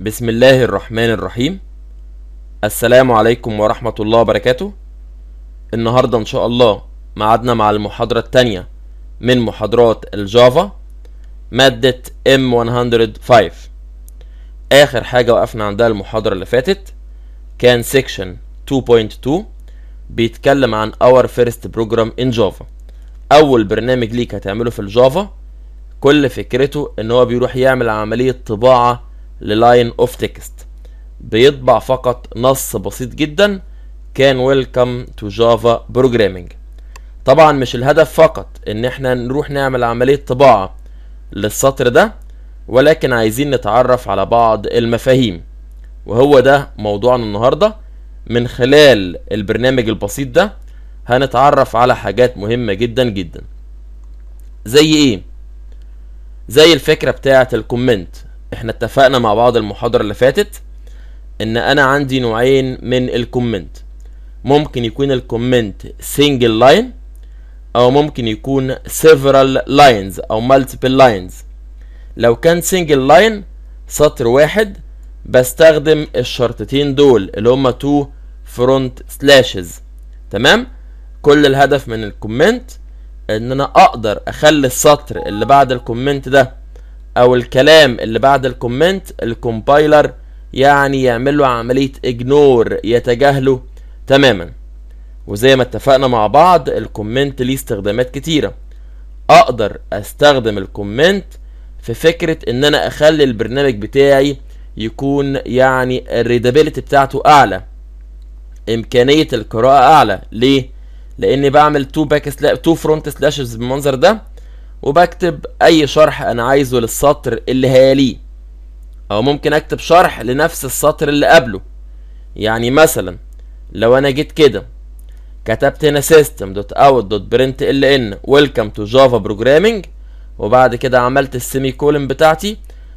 بسم الله الرحمن الرحيم السلام عليكم ورحمة الله وبركاته النهاردة إن شاء الله معدنا مع المحاضرة التانية من محاضرات الجافا مادة M105 آخر حاجة وقفنا عندها المحاضرة اللي فاتت كان سيكشن 2.2 بيتكلم عن our first program in Java أول برنامج ليك هتعمله في الجافا كل فكرته إن هو بيروح يعمل عملية طباعة للاين اوف تكست بيطبع فقط نص بسيط جدا كان ويلكم تو جافا بروجرامنج طبعا مش الهدف فقط ان احنا نروح نعمل عملية طباعة للسطر ده ولكن عايزين نتعرف على بعض المفاهيم وهو ده موضوعنا النهاردة من خلال البرنامج البسيط ده هنتعرف على حاجات مهمة جدا جدا زي ايه زي الفكرة بتاعة الكومنت احنا اتفقنا مع بعض المحاضرة اللي فاتت ان انا عندي نوعين من الكومنت ممكن يكون الكومنت سنجل لاين او ممكن يكون سيفرال لاينز او مالتيبل لاينز لو كان سنجل لاين سطر واحد بستخدم الشرطتين دول اللي هما تو فرونت سلاشز تمام كل الهدف من الكومنت ان انا اقدر اخلي السطر اللي بعد الكومنت ده او الكلام اللي بعد الكومنت الكومبايلر يعني يعمل له عمليه اجنور يتجاهله تماما وزي ما اتفقنا مع بعض الكومنت ليه استخدامات كتيره اقدر استخدم الكومنت في فكره ان انا اخلي البرنامج بتاعي يكون يعني الريدابيلتي بتاعته اعلى امكانيه القراءه اعلى ليه لاني بعمل تو باك سلا... تو فرونت سلاشز بالمنظر ده وبكتب اي شرح انا عايزه للسطر اللي هيليه او ممكن اكتب شرح لنفس السطر اللي قبله يعني مثلا لو انا جيت كده كتبت هنا system.out.println welcome to java programming وبعد كده عملت السيمي كولن بتاعتي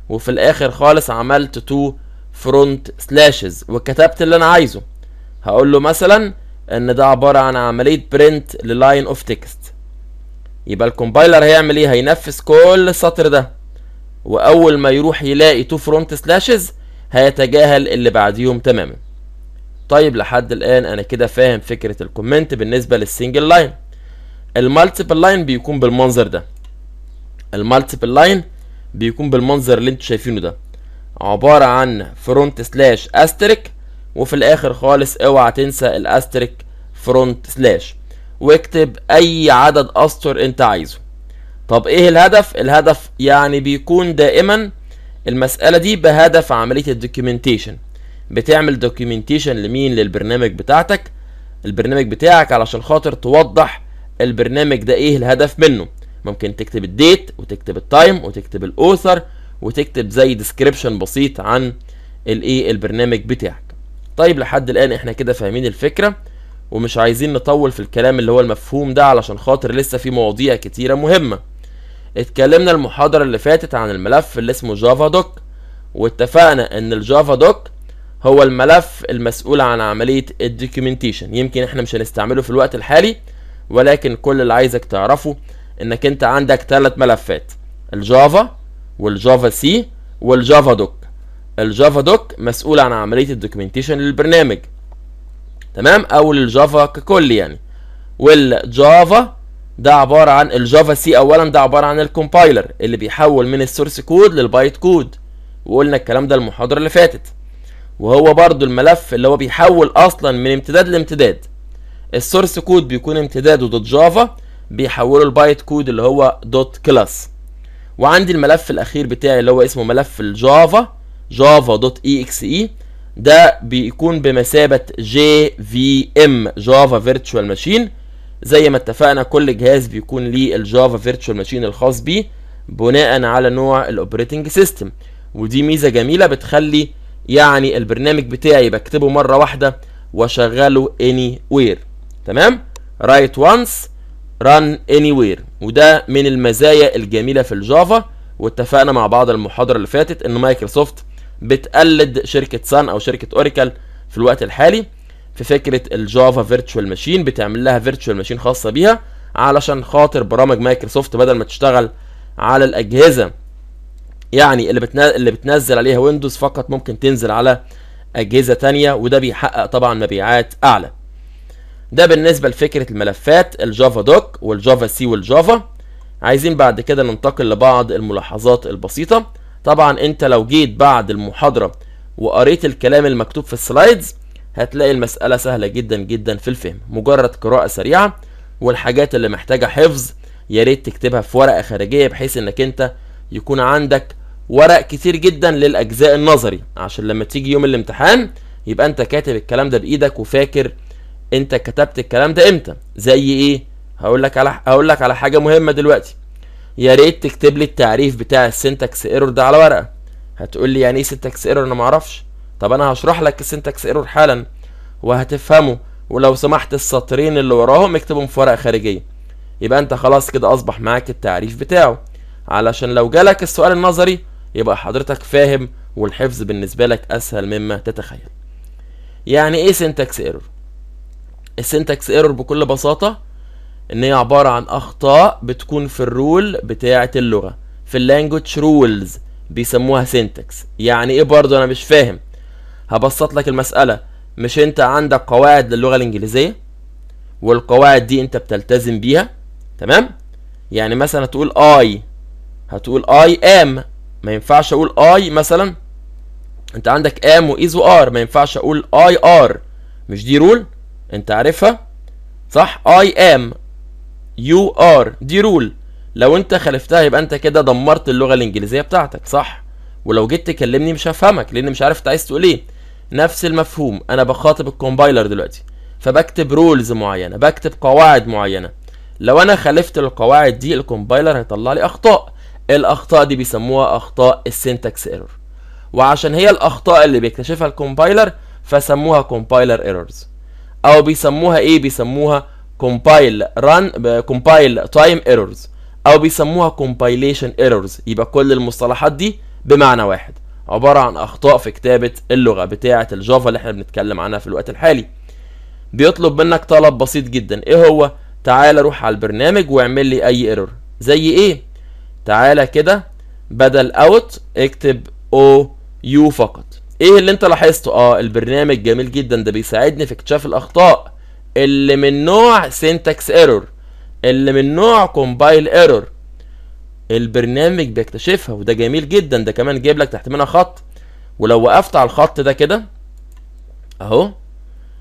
وفي الاخر خالص عملت تو فرونت سلاشز وكتبت اللي انا عايزه هقول له مثلا ان ده عباره عن عمليه برنت للاين اوف تكست يبقى الكومبايلر هيعمل ايه هينفذ كل السطر ده واول ما يروح يلاقي تو فرونت سلاشز هيتجاهل اللي بعديهم تماما طيب لحد الان انا كده فاهم فكره الكومنت بالنسبه للسنجل لاين المالتيبل لاين بيكون بالمنظر ده المالتيبل لاين بيكون بالمنظر اللي انتوا شايفينه ده عباره عن فرونت سلاش استريك وفي الاخر خالص اوعى تنسى الاستريك فرونت سلاش واكتب اي عدد اسطر انت عايزه طب ايه الهدف الهدف يعني بيكون دائما المسألة دي بهدف عملية الدوكيومنتيشن بتعمل دوكيومنتيشن لمين للبرنامج بتاعتك البرنامج بتاعك علشان خاطر توضح البرنامج ده ايه الهدف منه ممكن تكتب الديت وتكتب التايم وتكتب الاوثر وتكتب زي ديسكريبشن بسيط عن الايه البرنامج بتاعك طيب لحد الان احنا كده فاهمين الفكره ومش عايزين نطول في الكلام اللي هو المفهوم ده علشان خاطر لسه في مواضيع كتيرة مهمة اتكلمنا المحاضرة اللي فاتت عن الملف اللي اسمه جافا دوك واتفقنا ان الجافا دوك هو الملف المسؤول عن عملية الدوكيومنتيشن يمكن احنا مش هنستعمله في الوقت الحالي ولكن كل اللي عايزك تعرفه انك انت عندك ثلاث ملفات الجافا والجافا سي والجافا دوك الجافا دوك مسؤول عن عملية الدوكيومنتيشن للبرنامج تمام او للجافا ككل يعني والجافا ده عباره عن الجافا سي اولا ده عباره عن الكومبايلر اللي بيحول من السورس كود للبايت كود وقلنا الكلام ده المحاضره اللي فاتت وهو برضو الملف اللي هو بيحول اصلا من امتداد لامتداد السورس كود بيكون امتداده دوت جافا بيحوله البايت كود اللي هو دوت كلاس وعندي الملف الاخير بتاعي اللي هو اسمه ملف الجافا جافا دوت اي اكس اي ده بيكون بمثابة جي في ام جافا فيرتشوال ماشين زي ما اتفقنا كل جهاز بيكون ليه الجافا فيرتشوال ماشين الخاص بيه بناء على نوع الاوبريتنج سيستم ودي ميزة جميلة بتخلي يعني البرنامج بتاعي بكتبه مرة واحدة واشغله anywhere تمام write once run anywhere وده من المزايا الجميلة في الجافا واتفقنا مع بعض المحاضرة اللي فاتت ان مايكروسوفت بتقلد شركه سان او شركه أوريكل في الوقت الحالي في فكره الجافا فيرتشوال ماشين بتعمل لها فيرتشوال ماشين خاصه بيها علشان خاطر برامج مايكروسوفت بدل ما تشتغل على الاجهزه يعني اللي بتنزل اللي بتنزل عليها ويندوز فقط ممكن تنزل على اجهزه تانية وده بيحقق طبعا مبيعات اعلى ده بالنسبه لفكره الملفات الجافا دوك والجافا سي والجافا عايزين بعد كده ننتقل لبعض الملاحظات البسيطه طبعا انت لو جيت بعد المحاضرة وقريت الكلام المكتوب في السلايدز هتلاقي المسألة سهلة جدا جدا في الفهم مجرد قراءة سريعة والحاجات اللي محتاجة حفظ يا ريت تكتبها في ورقة خارجية بحيث انك انت يكون عندك ورق كتير جدا للأجزاء النظري عشان لما تيجي يوم الامتحان يبقى انت كاتب الكلام ده بإيدك وفاكر انت كتبت الكلام ده امتى زي ايه هقول لك على هقول لك على حاجة مهمة دلوقتي يا ريت تكتب لي التعريف بتاع السنتكس ايرور ده على ورقه هتقول لي يعني ايه سنتكس ايرور انا معرفش طب انا هشرح لك السنتكس ايرور حالا وهتفهمه ولو سمحت السطرين اللي وراهم اكتبهم في ورقه خارجيه يبقى انت خلاص كده اصبح معاك التعريف بتاعه علشان لو جالك السؤال النظري يبقى حضرتك فاهم والحفظ بالنسبه لك اسهل مما تتخيل يعني ايه سنتكس ايرور السنتكس ايرور بكل بساطه ان هي عباره عن اخطاء بتكون في الرول بتاعه اللغه في اللانجوج رولز بيسموها سينتكس يعني ايه برضه انا مش فاهم هبسط لك المساله مش انت عندك قواعد للغه الانجليزيه والقواعد دي انت بتلتزم بيها تمام يعني مثلا تقول اي هتقول اي ام ما ينفعش اقول اي مثلا انت عندك ام وايز وار ما ينفعش اقول اي ار مش دي رول انت عارفها صح اي ام يو ار دي رول لو انت خالفتها يبقى انت كده دمرت اللغه الانجليزيه بتاعتك صح ولو جيت تكلمني مش هفهمك لان مش عارف انت عايز تقول ايه نفس المفهوم انا بخاطب الكومبايلر دلوقتي فبكتب رولز معينه بكتب قواعد معينه لو انا خالفت القواعد دي الكومبايلر هيطلع لي اخطاء الاخطاء دي بيسموها اخطاء السنتكس ايرور وعشان هي الاخطاء اللي بيكتشفها الكومبايلر فسموها كومبايلر ايرورز او بيسموها ايه بيسموها compile run compile time errors او بيسموها compilation errors يبقى كل المصطلحات دي بمعنى واحد عبارة عن اخطاء في كتابة اللغة بتاعة الجافا اللي احنا بنتكلم عنها في الوقت الحالي بيطلب منك طلب بسيط جدا ايه هو تعالى روح على البرنامج واعمل لي اي ايرور زي ايه تعالى كده بدل اوت اكتب او يو فقط ايه اللي انت لاحظته اه البرنامج جميل جدا ده بيساعدني في اكتشاف الاخطاء اللي من نوع سينتاكس ايرور اللي من نوع كومبايل ايرور البرنامج بيكتشفها وده جميل جدا ده كمان جايب لك تحت منها خط ولو وقفت على الخط ده كده اهو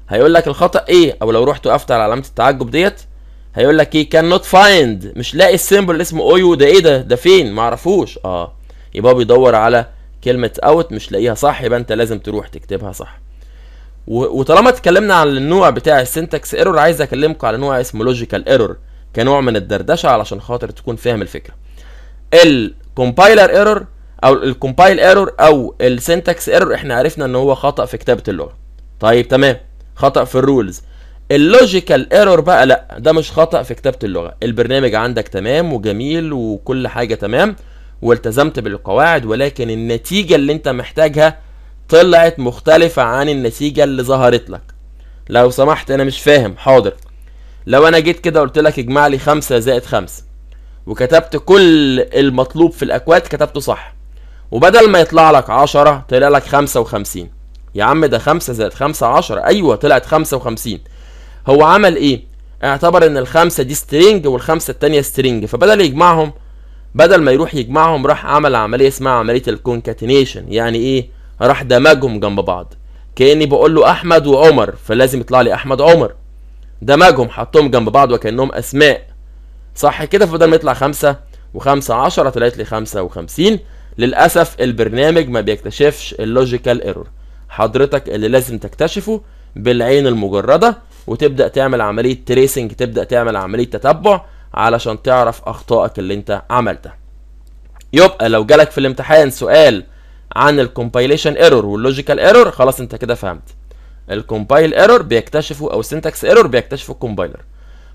هيقول لك الخطا ايه او لو رحت وقفت على علامه التعجب ديت هيقول لك ايه كان نوت فايند مش لاقي السيمبل اسمه اويو ده ايه ده ده فين معرفوش اه يبقى بيدور على كلمه اوت مش لاقيها صح يبقى انت لازم تروح تكتبها صح وطالما اتكلمنا عن النوع بتاع السنتكس ايرور عايز اكلمكم على نوع اسمه لوجيكال ايرور كنوع من الدردشه علشان خاطر تكون فاهم الفكره الكومبايلر ايرور او الكومبايل ايرور او السنتكس ايرور احنا عرفنا ان هو خطا في كتابه اللغه طيب تمام خطا في الرولز اللوجيكال ايرور بقى لا ده مش خطا في كتابه اللغه البرنامج عندك تمام وجميل وكل حاجه تمام والتزمت بالقواعد ولكن النتيجه اللي انت محتاجها طلعت مختلفة عن النتيجة اللي ظهرت لك لو سمحت انا مش فاهم حاضر لو انا جيت كده قلت لك اجمع لي خمسة زائد خمسة وكتبت كل المطلوب في الاكواد كتبته صح وبدل ما يطلع لك عشرة طلع لك خمسة وخمسين يا عم ده خمسة زائد خمسة عشرة ايوه طلعت خمسة وخمسين هو عمل ايه اعتبر ان الخمسة دي سترينج والخمسة التانية سترينج فبدل يجمعهم بدل ما يروح يجمعهم راح عمل عملية اسمها عملية الكونكاتينيشن يعني ايه راح دمجهم جنب بعض كاني بقول له احمد وعمر فلازم يطلع لي احمد عمر دمجهم حطهم جنب بعض وكانهم اسماء صح كده فبدل ما يطلع خمسة وخمسة عشرة طلعت لي خمسة وخمسين للأسف البرنامج ما بيكتشفش اللوجيكال ايرور حضرتك اللي لازم تكتشفه بالعين المجردة وتبدأ تعمل عملية تريسنج تبدأ تعمل عملية تتبع علشان تعرف أخطائك اللي أنت عملتها يبقى لو جالك في الامتحان سؤال عن الكومبايليشن ايرور واللوجيكال ايرور خلاص انت كده فهمت الكومبايل ايرور بيكتشفه او سينتاكس ايرور بيكتشفه الكومبايلر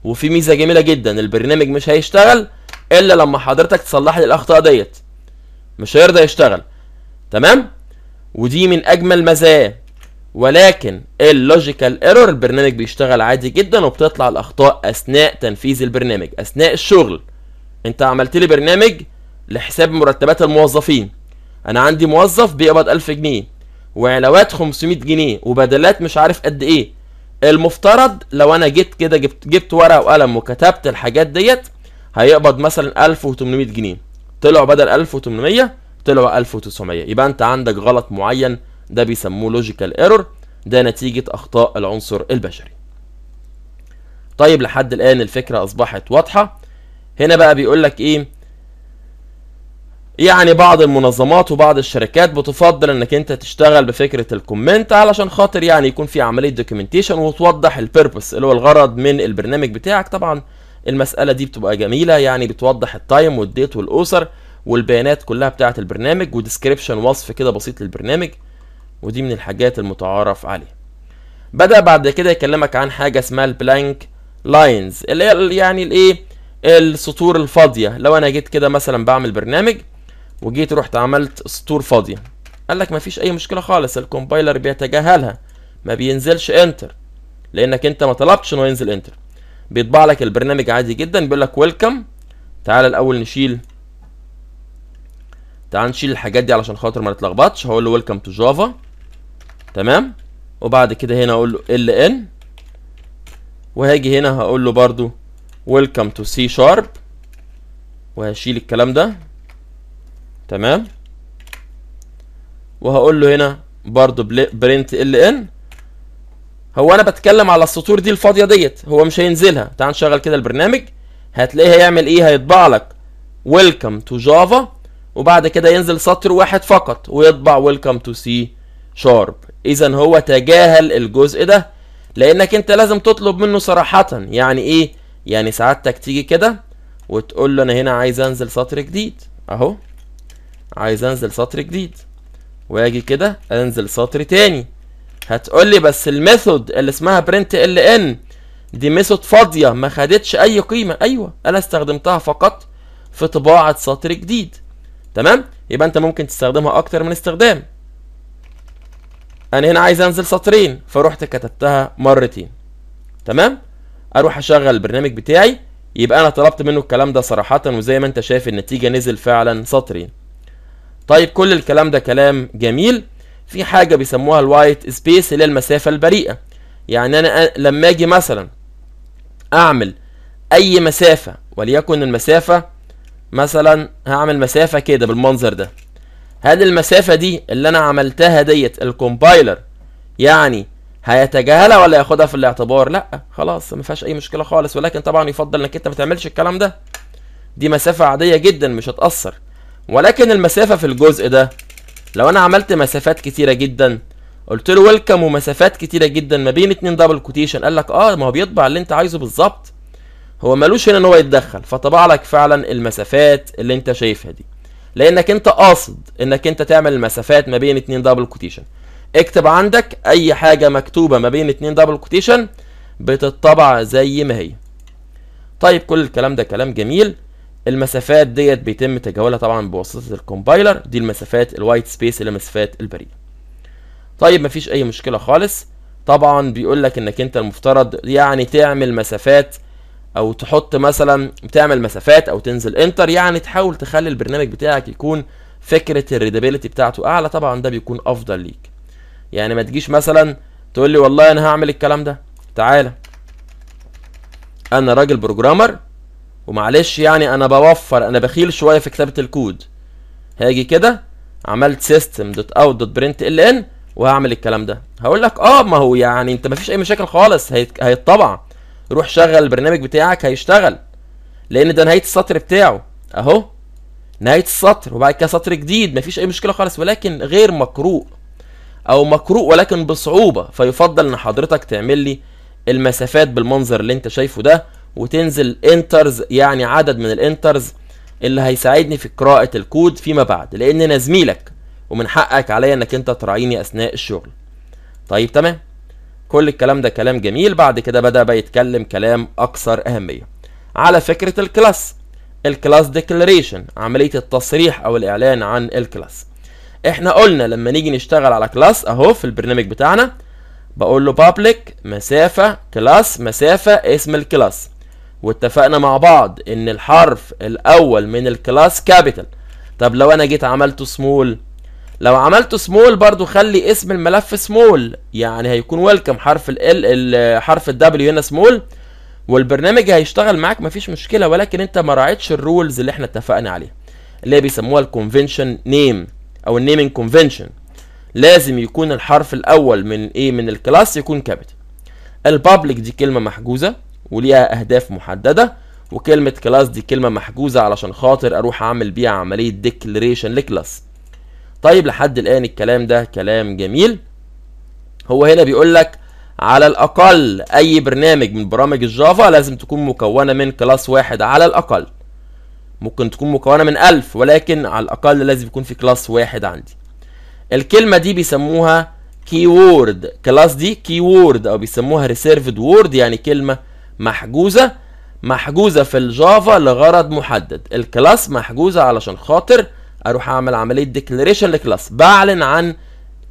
وفي ميزه جميله جدا البرنامج مش هيشتغل الا لما حضرتك تصلح لي الاخطاء ديت مش هيرضى يشتغل تمام ودي من اجمل مزايا ولكن اللوجيكال ايرور البرنامج بيشتغل عادي جدا وبتطلع الاخطاء اثناء تنفيذ البرنامج اثناء الشغل انت عملت لي برنامج لحساب مرتبات الموظفين انا عندي موظف بيقبض 1000 جنيه وعلاوات 500 جنيه وبدلات مش عارف قد ايه المفترض لو انا جيت كده جبت جبت ورقه وقلم وكتبت الحاجات ديت هيقبض مثلا 1800 جنيه طلعوا بدل 1800 طلعوا 1900 يبقى انت عندك غلط معين ده بيسموه لوجيكال ايرور ده نتيجه اخطاء العنصر البشري طيب لحد الان الفكره اصبحت واضحه هنا بقى بيقول لك ايه يعني بعض المنظمات وبعض الشركات بتفضل انك انت تشتغل بفكره الكومنت علشان خاطر يعني يكون في عمليه دوكيومنتيشن وتوضح البيربس اللي هو الغرض من البرنامج بتاعك طبعا المساله دي بتبقى جميله يعني بتوضح التايم والديت والاسر والبيانات كلها بتاعه البرنامج وديسكريبشن وصف كده بسيط للبرنامج ودي من الحاجات المتعارف عليها بدا بعد كده يكلمك عن حاجه اسمها البلانك لاينز اللي هي يعني الايه السطور الفاضيه لو انا جيت كده مثلا بعمل برنامج وجيت رحت عملت سطور فاضيه قال لك مفيش اي مشكله خالص الكومبايلر بيتجاهلها ما بينزلش انتر لانك انت ما طلبتش انه ينزل انتر بيطبع لك البرنامج عادي جدا بيقول لك ويلكم تعال الاول نشيل تعال نشيل الحاجات دي علشان خاطر ما نتلخبطش هقول له ويلكم تو جافا تمام وبعد كده هنا اقول له ال ان وهاجي هنا هقول له برضو ويلكم تو سي شارب وهشيل الكلام ده تمام وهقول له هنا برضو برنت ال ان هو انا بتكلم على السطور دي الفاضيه ديت هو مش هينزلها تعال نشغل كده البرنامج هتلاقيه هيعمل ايه هيطبع لك ويلكم تو جافا وبعد كده ينزل سطر واحد فقط ويطبع ويلكم تو سي شارب اذا هو تجاهل الجزء ده لانك انت لازم تطلب منه صراحه يعني ايه يعني سعادتك تيجي كده وتقول له انا هنا عايز انزل سطر جديد اهو عايز انزل سطر جديد واجي كده انزل سطر تاني هتقول لي بس الميثود اللي اسمها برنت ال ان دي ميثود فاضيه ما خدتش اي قيمه ايوه انا استخدمتها فقط في طباعه سطر جديد تمام يبقى انت ممكن تستخدمها اكتر من استخدام انا هنا عايز انزل سطرين فروحت كتبتها مرتين تمام اروح اشغل البرنامج بتاعي يبقى انا طلبت منه الكلام ده صراحه وزي ما انت شايف النتيجه نزل فعلا سطرين طيب كل الكلام ده كلام جميل في حاجه بيسموها الوايت سبيس اللي هي المسافه البريئه يعني انا لما اجي مثلا اعمل اي مسافه وليكن المسافه مثلا هعمل مسافه كده بالمنظر ده هل المسافه دي اللي انا عملتها ديت الكومبايلر يعني هيتجاهلها ولا ياخدها في الاعتبار لا خلاص ما فيهاش اي مشكله خالص ولكن طبعا يفضل انك انت ما تعملش الكلام ده دي مسافه عاديه جدا مش هتاثر ولكن المسافة في الجزء ده لو انا عملت مسافات كتيرة جدا قلت له ويلكم ومسافات كتيرة جدا ما بين اتنين دبل كوتيشن قال لك اه ما هو بيطبع اللي انت عايزه بالظبط هو مالوش هنا ان هو يتدخل فطبع لك فعلا المسافات اللي انت شايفها دي لانك انت قاصد انك انت تعمل المسافات ما بين اتنين دبل كوتيشن اكتب عندك اي حاجة مكتوبة ما بين اتنين دبل كوتيشن بتطبع زي ما هي طيب كل الكلام ده كلام جميل المسافات ديت بيتم تجاهلها طبعا بواسطه الكومبايلر دي المسافات الوايت سبيس اللي مسافات البريد طيب مفيش اي مشكله خالص طبعا بيقول لك انك انت المفترض يعني تعمل مسافات او تحط مثلا تعمل مسافات او تنزل انتر يعني تحاول تخلي البرنامج بتاعك يكون فكره الريدابيلتي بتاعته اعلى طبعا ده بيكون افضل ليك يعني ما تجيش مثلا تقول لي والله انا هعمل الكلام ده تعالى انا راجل بروجرامر ومعلش يعني انا بوفر انا بخيل شويه في كتابه الكود هاجي كده عملت سيستم دوت اوت دوت برنت ال ان وهعمل الكلام ده هقول لك اه ما هو يعني انت مفيش اي مشاكل خالص هيتطبع روح شغل البرنامج بتاعك هيشتغل لان ده نهايه السطر بتاعه اهو نهايه السطر وبعد كده سطر جديد مفيش اي مشكله خالص ولكن غير مقروء او مقروء ولكن بصعوبه فيفضل ان حضرتك تعمل لي المسافات بالمنظر اللي انت شايفه ده وتنزل انترز يعني عدد من الانترز اللي هيساعدني في قراءة الكود فيما بعد لان انا زميلك ومن حقك عليا انك انت تراعيني اثناء الشغل طيب تمام كل الكلام ده كلام جميل بعد كده بدأ بقى يتكلم كلام اكثر اهمية على فكرة الكلاس الكلاس ديكلاريشن عملية التصريح او الاعلان عن الكلاس احنا قلنا لما نيجي نشتغل على كلاس اهو في البرنامج بتاعنا بقول له public مسافة كلاس مسافة اسم الكلاس واتفقنا مع بعض ان الحرف الاول من الكلاس كابيتال طب لو انا جيت عملته سمول لو عملته سمول برضو خلي اسم الملف سمول يعني هيكون ويلكم حرف ال حرف الدبليو هنا سمول والبرنامج هيشتغل معاك مفيش مشكله ولكن انت ما راعيتش الرولز اللي احنا اتفقنا عليها اللي هي بيسموها الكونفنشن نيم او النيمنج كونفنشن لازم يكون الحرف الاول من ايه من الكلاس يكون كابيتال البابليك دي كلمه محجوزه وليها اهداف محدده وكلمه كلاس دي كلمه محجوزه علشان خاطر اروح اعمل بيها عمليه ديكليريشن لكلاس طيب لحد الان الكلام ده كلام جميل هو هنا بيقول لك على الاقل اي برنامج من برامج الجافا لازم تكون مكونه من كلاس واحد على الاقل ممكن تكون مكونه من 1000 ولكن على الاقل لازم يكون في كلاس واحد عندي الكلمه دي بيسموها كي كلاس دي كي او بيسموها ريسيرفد وورد يعني كلمه محجوزه محجوزه في الجافا لغرض محدد الكلاس محجوزه علشان خاطر اروح اعمل عمليه ديكلاريشن لكلاس بعلن عن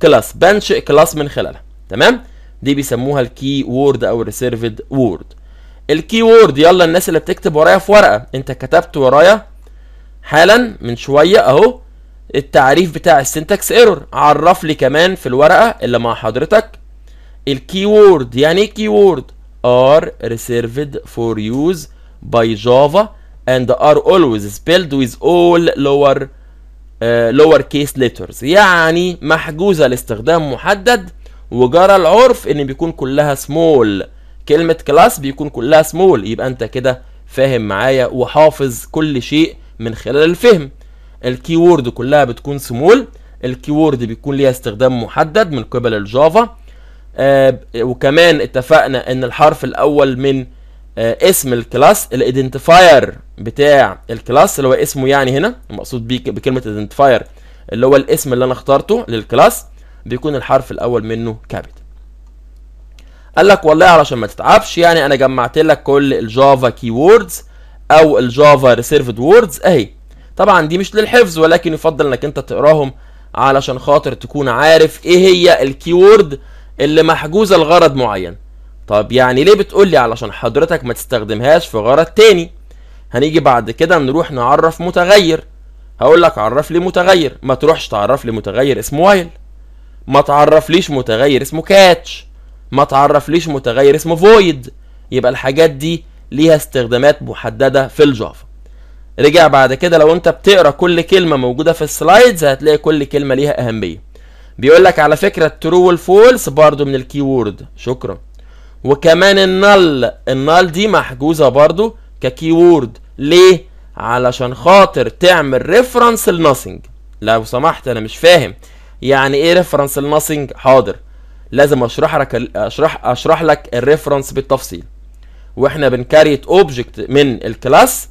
كلاس بنشئ كلاس من خلالها تمام دي بيسموها الكي وورد او الريسيرفد وورد الكي وورد يلا الناس اللي بتكتب ورايا في ورقه انت كتبت ورايا حالا من شويه اهو التعريف بتاع السنتكس ايرور عرف لي كمان في الورقه اللي مع حضرتك الكي وورد يعني ايه كي وورد are reserved for use by Java and are always spelled with all lower uh, lower case letters يعني محجوزة لاستخدام محدد وجرى العرف ان بيكون كلها small كلمة class بيكون كلها small يبقى انت كده فاهم معايا وحافظ كل شيء من خلال الفهم الكيورد كلها بتكون سمول الكيورد بيكون ليها استخدام محدد من قبل الجافا آه، وكمان اتفقنا ان الحرف الاول من آه، اسم الكلاس الايدنتيفاير بتاع الكلاس اللي هو اسمه يعني هنا المقصود بيه بكلمه ايدنتيفاير اللي هو الاسم اللي انا اخترته للكلاس بيكون الحرف الاول منه كابيتال قال لك والله علشان ما تتعبش يعني انا جمعت لك كل الجافا كي ووردز او الجافا ريسيرفد ووردز اهي طبعا دي مش للحفظ ولكن يفضل انك انت تقراهم علشان خاطر تكون عارف ايه هي الكيورد اللي محجوزه لغرض معين طب يعني ليه بتقول لي علشان حضرتك ما تستخدمهاش في غرض تاني هنيجي بعد كده نروح نعرف متغير هقول لك عرف لي متغير ما تروحش تعرف لي متغير اسمه وايل ما تعرف ليش متغير اسمه كاتش ما تعرف ليش متغير اسمه فويد يبقى الحاجات دي ليها استخدامات محدده في الجافا رجع بعد كده لو انت بتقرا كل كلمه موجوده في السلايدز هتلاقي كل كلمه ليها اهميه بيقول لك على فكره الترو والفولس برضو من الكي وورد شكرا وكمان النل النل دي محجوزه برضو ككي وورد ليه علشان خاطر تعمل ريفرنس لناسنج لو سمحت انا مش فاهم يعني ايه ريفرنس لناسنج حاضر لازم اشرح لك اشرح اشرح لك الريفرنس بالتفصيل واحنا بنكريت اوبجكت من الكلاس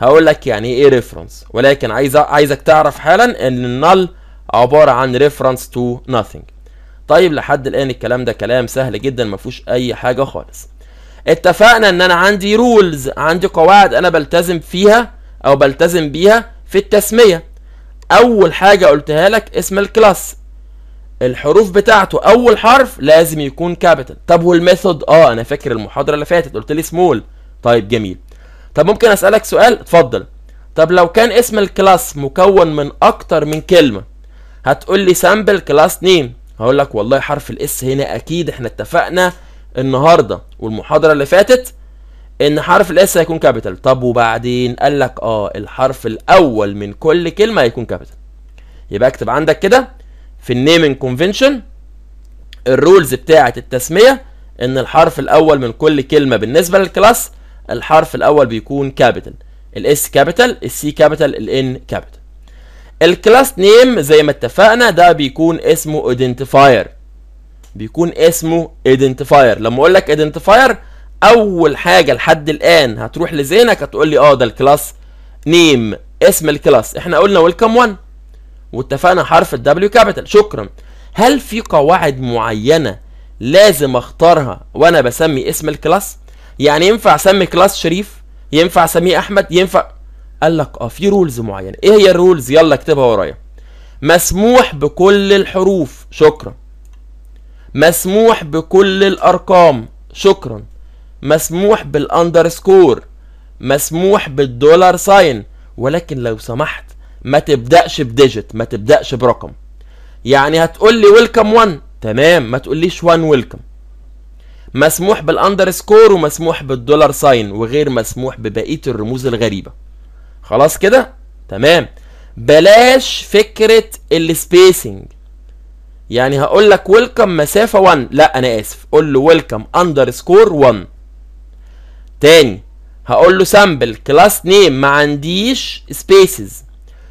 هقول لك يعني ايه ريفرنس ولكن عايز عايزك تعرف حالا ان النل عبارة عن ريفرنس تو nothing طيب لحد الآن الكلام ده كلام سهل جدا ما فيهوش أي حاجة خالص اتفقنا ان انا عندي رولز عندي قواعد انا بلتزم فيها او بلتزم بيها في التسمية اول حاجة قلتها لك اسم الكلاس الحروف بتاعته اول حرف لازم يكون كابيتال طب والميثود اه انا فاكر المحاضرة اللي فاتت قلت لي سمول طيب جميل طب ممكن اسألك سؤال اتفضل طب لو كان اسم الكلاس مكون من اكتر من كلمة هتقول لي سامبل كلاس نيم هقول لك والله حرف الاس هنا اكيد احنا اتفقنا النهارده والمحاضره اللي فاتت ان حرف الاس هيكون كابيتال طب وبعدين قال لك اه الحرف الاول من كل كلمه هيكون كابيتال يبقى اكتب عندك كده في النيمنج كونفنشن الرولز بتاعه التسميه ان الحرف الاول من كل كلمه بالنسبه للكلاس الحرف الاول بيكون كابيتال الاس كابيتال السي كابيتال الان كابيتال الكلاس نيم زي ما اتفقنا ده بيكون اسمه ايدنتيفاير بيكون اسمه ايدنتيفاير لما اقول لك ايدنتيفاير اول حاجه لحد الان هتروح لذهنك هتقول لي اه ده الكلاس نيم اسم الكلاس احنا قلنا ويلكم 1 واتفقنا حرف الدبليو كابيتال شكرا هل في قواعد معينه لازم اختارها وانا بسمي اسم الكلاس يعني ينفع اسمي كلاس شريف ينفع اسميه احمد ينفع قال لك اه في رولز معينه ايه هي الرولز يلا اكتبها ورايا مسموح بكل الحروف شكرا مسموح بكل الارقام شكرا مسموح بالاندرسكور مسموح بالدولار ساين ولكن لو سمحت ما تبداش بديجيت ما تبداش برقم يعني هتقول لي ويلكم 1 تمام ما تقوليش 1 ويلكم مسموح بالاندرسكور ومسموح بالدولار ساين وغير مسموح ببقيه الرموز الغريبه خلاص كده تمام بلاش فكره السبيسنج يعني هقول لك ويلكم مسافه 1 لا انا اسف قول له ويلكم اندرسكور 1 تاني هقول له سامبل كلاس نيم ما عنديش سبيسز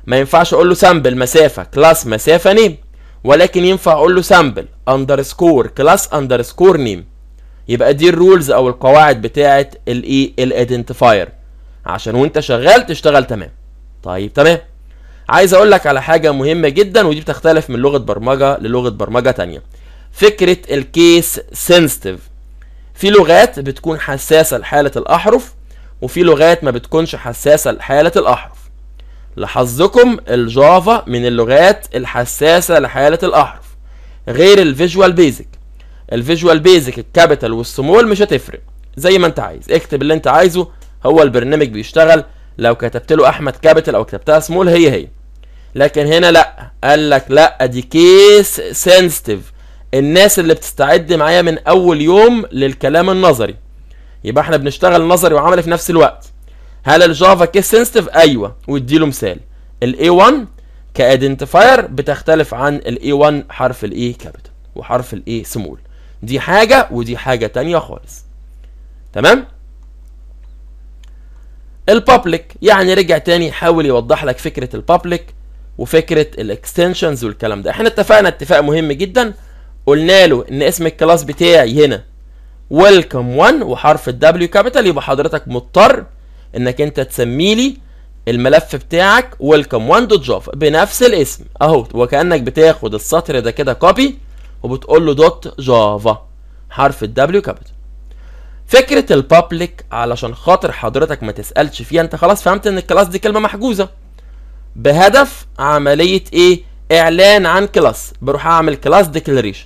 ما ينفعش اقول له سامبل مسافه كلاس مسافه نيم ولكن ينفع اقول له سامبل اندرسكور كلاس اندرسكور نيم يبقى دي الرولز او القواعد بتاعه الايه e الايدنتيفاير عشان وانت شغال تشتغل تمام طيب تمام عايز اقول لك على حاجه مهمه جدا ودي بتختلف من لغه برمجه للغه برمجه تانية فكره الكيس سنسيتيف في لغات بتكون حساسه لحاله الاحرف وفي لغات ما بتكونش حساسه لحاله الاحرف لحظكم الجافا من اللغات الحساسه لحاله الاحرف غير الفيجوال بيزك الفيجوال بيزك الكابيتال والسمول مش هتفرق زي ما انت عايز اكتب اللي انت عايزه هو البرنامج بيشتغل لو كتبت له احمد كابيتال او كتبتها سمول هي هي لكن هنا لا قال لك لا دي كيس سنسيتيف الناس اللي بتستعد معايا من اول يوم للكلام النظري يبقى احنا بنشتغل نظري وعملي في نفس الوقت هل الجافا كيس سنسيتيف ايوه واديله مثال الاي 1 كايدنتيفاير بتختلف عن الاي 1 حرف الاي كابيتال e وحرف الاي سمول e دي حاجه ودي حاجه تانية خالص تمام البابليك يعني رجع تاني يحاول يوضح لك فكره البابليك وفكره الاكستنشنز والكلام ده احنا اتفقنا اتفاق مهم جدا قلنا له ان اسم الكلاس بتاعي هنا ويلكم 1 وحرف الدبليو كابيتال يبقى حضرتك مضطر انك انت تسمي لي الملف بتاعك ويلكم 1 دوت جافا بنفس الاسم اهو وكانك بتاخد السطر ده كده كوبي وبتقول له دوت جافا حرف الدبليو كابيتال فكره البابليك علشان خاطر حضرتك ما تسالش فيها انت خلاص فهمت ان الكلاس دي كلمه محجوزه بهدف عمليه ايه اعلان عن كلاس بروح اعمل كلاس ديكلاريشن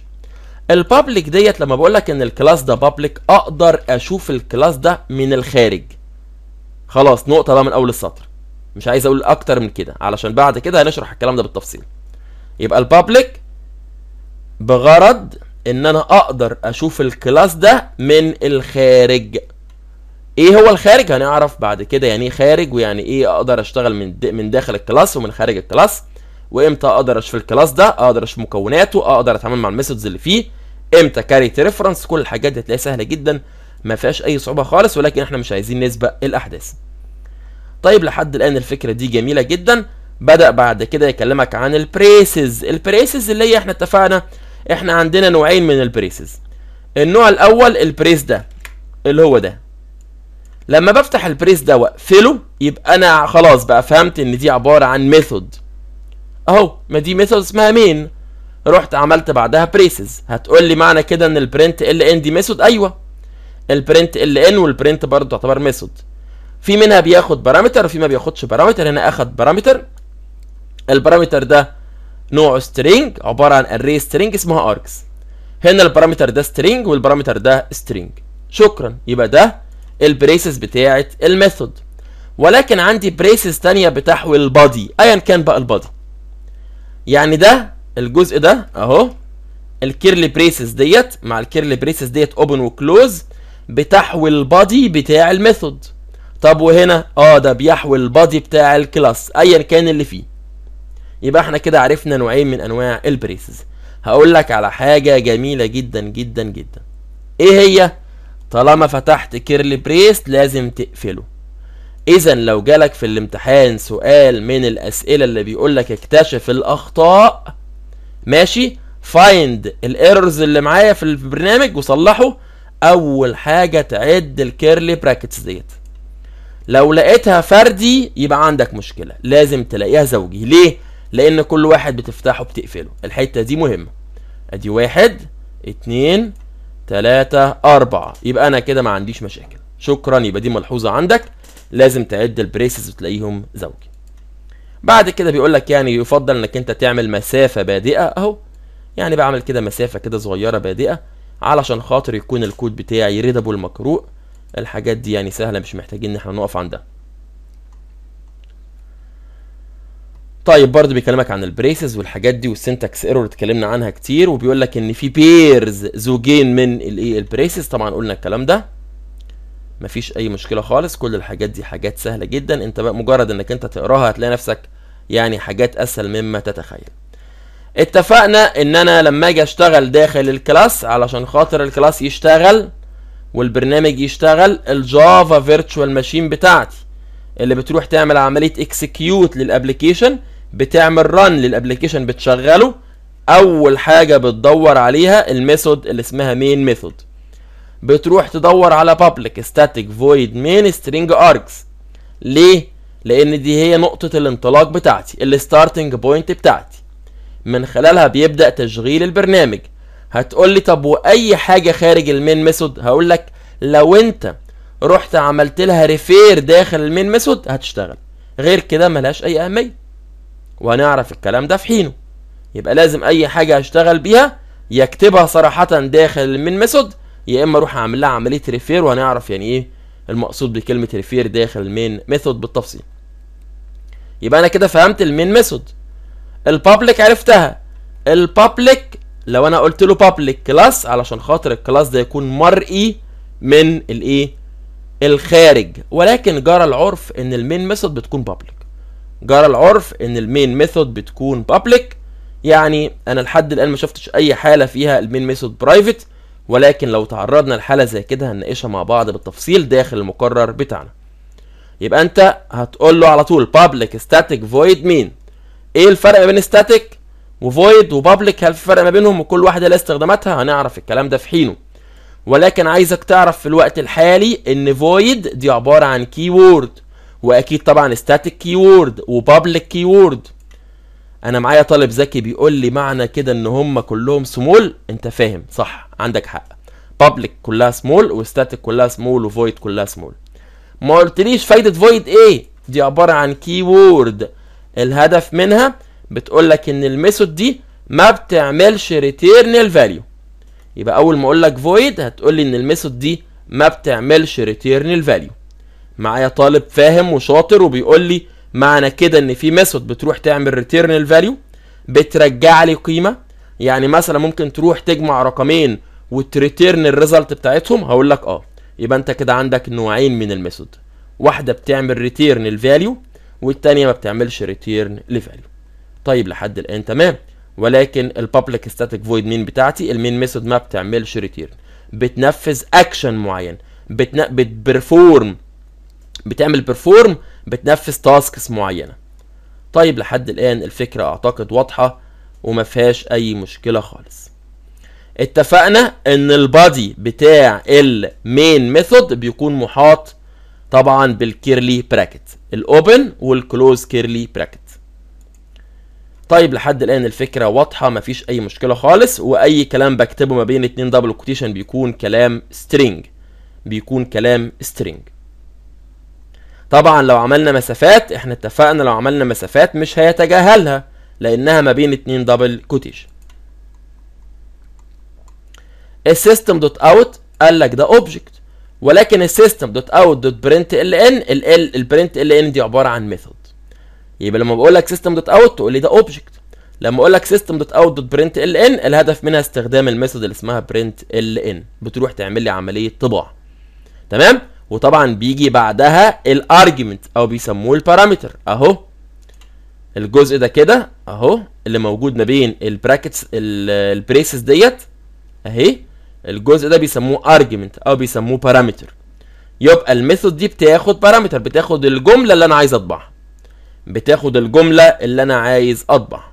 البابليك ديت لما بقول لك ان الكلاس ده بابليك اقدر اشوف الكلاس ده من الخارج خلاص نقطه بقى من اول السطر مش عايز اقول اكتر من كده علشان بعد كده هنشرح الكلام ده بالتفصيل يبقى البابليك بغرض ان انا اقدر اشوف الكلاس ده من الخارج ايه هو الخارج هنعرف بعد كده يعني ايه خارج ويعني ايه اقدر اشتغل من من داخل الكلاس ومن خارج الكلاس وامتى اقدر اشوف الكلاس ده اقدر اشوف مكوناته اقدر اتعامل مع الميثودز اللي فيه امتى كاريت ريفرنس كل الحاجات دي هتلاقيها سهله جدا ما فيهاش اي صعوبه خالص ولكن احنا مش عايزين نسبق الاحداث طيب لحد الان الفكره دي جميله جدا بدا بعد كده يكلمك عن البريسز البريسز اللي هي احنا اتفقنا احنا عندنا نوعين من البريسز النوع الاول البريس ده اللي هو ده لما بفتح البريس ده واقفله يبقى انا خلاص بقى فهمت ان دي عباره عن ميثود اهو ما دي ميثود اسمها مين رحت عملت بعدها بريسز هتقول لي معنى كده ان البرنت ال ان دي ميثود ايوه البرنت ال ان والبرنت برضه تعتبر ميثود في منها بياخد بارامتر وفي ما بياخدش بارامتر هنا اخد بارامتر البارامتر ده نوعه سترينج عباره عن اري سترينج اسمها args هنا البارامتر ده سترينج والبارامتر ده سترينج شكرا يبقى ده البريسز بتاعه الميثود ولكن عندي بريسز تانية بتحوي البادي ايا كان بقى البادي يعني ده الجزء ده اهو الكيرلي بريسز ديت مع الكيرلي بريسز ديت اوبن وكلوز بتحوي البادي بتاع الميثود طب وهنا اه ده بيحوي البادي بتاع الكلاس ايا كان اللي فيه يبقى احنا كده عرفنا نوعين من انواع البريسز هقول لك على حاجه جميله جدا جدا جدا ايه هي طالما فتحت كيرلي بريس لازم تقفله اذا لو جالك في الامتحان سؤال من الاسئله اللي بيقول لك اكتشف الاخطاء ماشي فايند الايرورز اللي معايا في البرنامج وصلحه اول حاجه تعد الكيرلي براكتس ديت لو لقيتها فردي يبقى عندك مشكله لازم تلاقيها زوجي ليه لان كل واحد بتفتحه بتقفله الحته دي مهمه ادي واحد اتنين تلاتة أربعة يبقى أنا كده ما عنديش مشاكل شكرا يبقى دي ملحوظة عندك لازم تعد البريسز وتلاقيهم زوجي بعد كده بيقول لك يعني يفضل انك انت تعمل مسافة بادئة اهو يعني بعمل كده مسافة كده صغيرة بادئة علشان خاطر يكون الكود بتاعي ريدبل مقروء الحاجات دي يعني سهلة مش محتاجين ان احنا نقف عندها طيب برضه بيكلمك عن البريسز والحاجات دي والسنتكس ايرور اتكلمنا عنها كتير وبيقول لك ان في بيرز زوجين من الايه البريسز طبعا قلنا الكلام ده مفيش اي مشكله خالص كل الحاجات دي حاجات سهله جدا انت بقى مجرد انك انت تقراها هتلاقي نفسك يعني حاجات اسهل مما تتخيل اتفقنا ان انا لما اجي اشتغل داخل الكلاس علشان خاطر الكلاس يشتغل والبرنامج يشتغل الجافا فيرتشوال ماشين بتاعتي اللي بتروح تعمل عمليه اكسكيوت للابلكيشن بتعمل ران للابلكيشن بتشغله اول حاجه بتدور عليها الميثود اللي اسمها مين ميثود بتروح تدور على public static void main string args ليه لان دي هي نقطه الانطلاق بتاعتي الستارتنج بوينت بتاعتي من خلالها بيبدا تشغيل البرنامج هتقول لي طب واي حاجه خارج المين ميثود هقول لك لو انت رحت عملت لها ريفير داخل المين ميثود هتشتغل غير كده ملهاش اي اهميه ونعرف الكلام ده في حينه يبقى لازم اي حاجه هشتغل بيها يكتبها صراحه داخل المين ميثود يا اما اروح اعمل لها عمليه ريفير وهنعرف يعني ايه المقصود بكلمه ريفير داخل المين ميثود بالتفصيل يبقى انا كده فهمت المين ميثود البابليك عرفتها البابليك لو انا قلت له بابليك كلاس علشان خاطر الكلاس ده يكون مرئي من الايه الخارج ولكن جرى العرف ان المين ميثود بتكون بابليك جرى العرف ان المين ميثود بتكون بابليك يعني انا لحد الان ما شفتش اي حاله فيها المين ميثود برايفت ولكن لو تعرضنا لحاله زي كده هنناقشها مع بعض بالتفصيل داخل المقرر بتاعنا يبقى انت هتقول له على طول public static void مين ايه الفرق بين static وvoid وpublic هل في فرق ما بينهم وكل واحده لها استخداماتها هنعرف الكلام ده في حينه ولكن عايزك تعرف في الوقت الحالي ان void دي عباره عن keyword واكيد طبعا ستاتيك كيورد وبابليك كيورد انا معايا طالب ذكي بيقول لي معنى كده ان هم كلهم سمول انت فاهم صح عندك حق بابليك كلها سمول وستاتيك كلها سمول وفويد كلها سمول ما قلتليش فايده فويد ايه دي عباره عن كيورد الهدف منها بتقول لك ان الميثود دي ما بتعملش ريتيرن الفاليو يبقى اول ما اقول لك فويد هتقول لي ان الميثود دي ما بتعملش ريتيرن الفاليو معايا طالب فاهم وشاطر وبيقول لي معنى كده ان في ميثود بتروح تعمل ريتيرن الفاليو بترجع لي قيمه يعني مثلا ممكن تروح تجمع رقمين وتريتيرن الريزلت بتاعتهم هقول لك اه يبقى انت كده عندك نوعين من الميثود واحده بتعمل ريتيرن الفاليو والتانيه ما بتعملش ريتيرن لفاليو طيب لحد الان تمام ولكن البابليك ستاتيك فويد مين بتاعتي المين ميثود ما بتعملش ريتيرن بتنفذ اكشن معين بتن... بتبرفورم بتعمل بيرفورم بتنفذ تاسكس معينه طيب لحد الان الفكره اعتقد واضحه وما فيهاش اي مشكله خالص اتفقنا ان البادي بتاع المين ميثود بيكون محاط طبعا بالكيرلي براكت الاوبن والكلوز كيرلي براكت طيب لحد الان الفكره واضحه مفيش اي مشكله خالص واي كلام بكتبه ما بين اتنين دبل كوتيشن بيكون كلام سترينج بيكون كلام سترينج طبعا لو عملنا مسافات احنا اتفقنا لو عملنا مسافات مش هيتجاهلها لانها ما بين اتنين دبل كوتيشن السيستم دوت اوت قال لك ده اوبجكت ولكن السيستم دوت اوت دوت برنت ال ان ال ال البرنت ال ان دي عباره عن ميثود يبقى لما بقول لك سيستم دوت اوت تقول لي ده اوبجكت لما اقول لك سيستم دوت اوت دوت برنت ال ان الهدف منها استخدام الميثود اللي اسمها برنت ال ان بتروح تعمل لي عمليه طباع تمام وطبعا بيجي بعدها الارجيومنت او بيسموه البارامتر اهو الجزء ده كده اهو اللي موجود ما بين البراكتس البريسز ديت اهي الجزء ده بيسموه ارجيومنت او بيسموه بارامتر يبقى الميثود دي بتاخد بارامتر بتاخد الجمله اللي انا عايز اطبعها بتاخد الجمله اللي انا عايز اطبع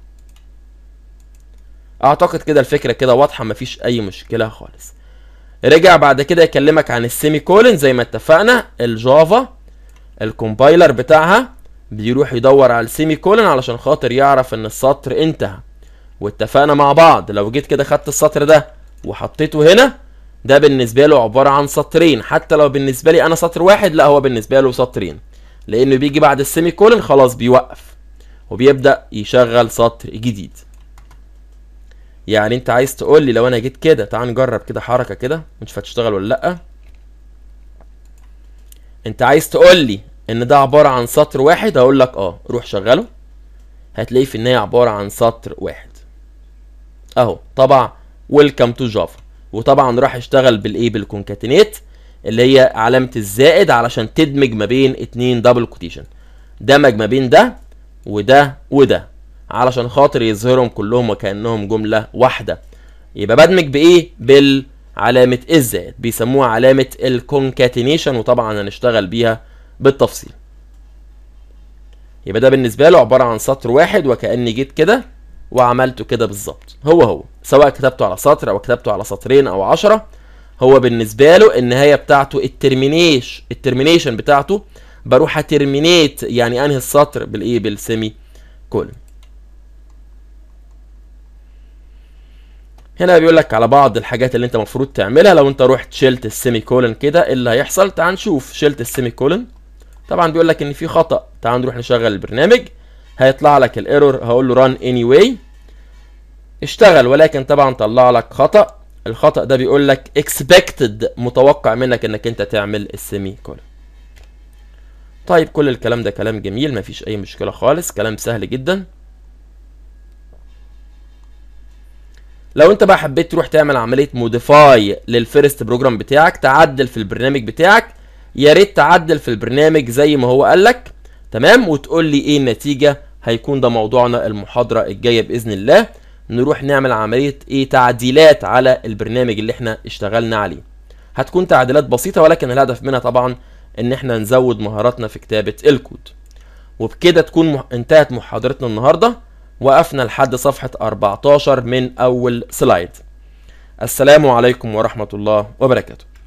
اعتقد كده الفكره كده واضحه مفيش اي مشكله خالص رجع بعد كده يكلمك عن السيمي كولن زي ما اتفقنا الجافا الكومبايلر بتاعها بيروح يدور على السيمي كولن علشان خاطر يعرف ان السطر انتهى واتفقنا مع بعض لو جيت كده خدت السطر ده وحطيته هنا ده بالنسبه له عباره عن سطرين حتى لو بالنسبه لي انا سطر واحد لا هو بالنسبه له سطرين لانه بيجي بعد السيمي كولن خلاص بيوقف وبيبدا يشغل سطر جديد يعني انت عايز تقول لي لو انا جيت كده تعال نجرب كده حركه كده ونشوف هتشتغل ولا لا انت عايز تقول لي ان ده عباره عن سطر واحد هقول لك اه روح شغله هتلاقيه في النهايه عباره عن سطر واحد اهو طبع ويلكم تو جافا وطبعا راح اشتغل بالايه بالكونكاتينيت اللي هي علامه الزائد علشان تدمج ما بين اتنين دبل كوتيشن دمج ما بين ده وده وده علشان خاطر يظهرهم كلهم وكانهم جمله واحده يبقى بدمج بايه بالعلامه الزائد بيسموها علامه الكونكاتينيشن وطبعا هنشتغل بيها بالتفصيل يبقى ده بالنسبه له عباره عن سطر واحد وكاني جيت كده وعملته كده بالظبط هو هو سواء كتبته على سطر او كتبته على سطرين او عشرة هو بالنسبه له النهايه بتاعته الترمينيش الترمينيشن بتاعته بروح اترمينيت يعني انهي السطر بالايه بالسيمي كولن هنا بيقول لك على بعض الحاجات اللي انت المفروض تعملها لو انت رحت شلت السيمي كولن كده ايه اللي هيحصل تعال نشوف شلت السيمي كولن طبعا بيقول لك ان في خطا تعال نروح نشغل البرنامج هيطلع لك الايرور هقول له ران اني واي اشتغل ولكن طبعا طلع لك خطا الخطا ده بيقول لك اكسبكتد متوقع منك انك انت تعمل السيمي كولن طيب كل الكلام ده كلام جميل مفيش اي مشكله خالص كلام سهل جدا لو انت بقى حبيت تروح تعمل عمليه موديفاي للفيرست بروجرام بتاعك تعدل في البرنامج بتاعك يا ريت تعدل في البرنامج زي ما هو قال لك تمام وتقول لي ايه النتيجه هيكون ده موضوعنا المحاضره الجايه باذن الله نروح نعمل عمليه ايه تعديلات على البرنامج اللي احنا اشتغلنا عليه هتكون تعديلات بسيطه ولكن الهدف منها طبعا ان احنا نزود مهاراتنا في كتابه الكود وبكده تكون انتهت محاضرتنا النهارده وقفنا لحد صفحة 14 من أول سلايد السلام عليكم ورحمة الله وبركاته